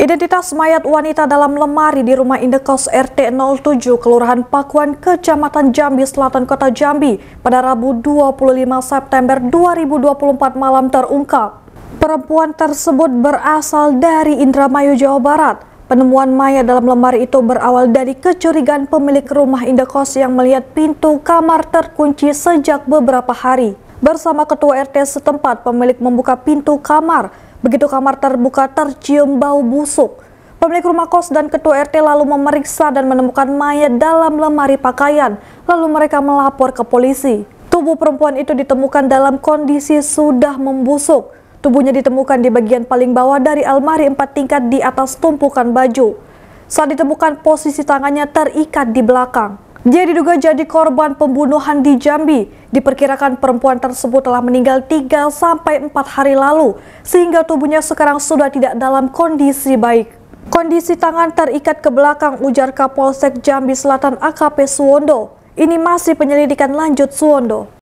Identitas mayat wanita dalam lemari di rumah Indekos RT 07 Kelurahan Pakuan, Kecamatan Jambi Selatan Kota Jambi pada Rabu 25 September 2024 malam terungkap. Perempuan tersebut berasal dari Indramayu, Jawa Barat. Penemuan mayat dalam lemari itu berawal dari kecurigaan pemilik rumah Indekos yang melihat pintu kamar terkunci sejak beberapa hari. Bersama ketua RT setempat, pemilik membuka pintu kamar Begitu kamar terbuka tercium bau busuk. Pemilik rumah kos dan ketua RT lalu memeriksa dan menemukan mayat dalam lemari pakaian. Lalu mereka melapor ke polisi. Tubuh perempuan itu ditemukan dalam kondisi sudah membusuk. Tubuhnya ditemukan di bagian paling bawah dari almari empat tingkat di atas tumpukan baju. Saat ditemukan posisi tangannya terikat di belakang. Dia diduga jadi korban pembunuhan di Jambi. Diperkirakan perempuan tersebut telah meninggal 3 sampai 4 hari lalu sehingga tubuhnya sekarang sudah tidak dalam kondisi baik. Kondisi tangan terikat ke belakang ujar Kapolsek Jambi Selatan AKP Suwondo. Ini masih penyelidikan lanjut Suwondo.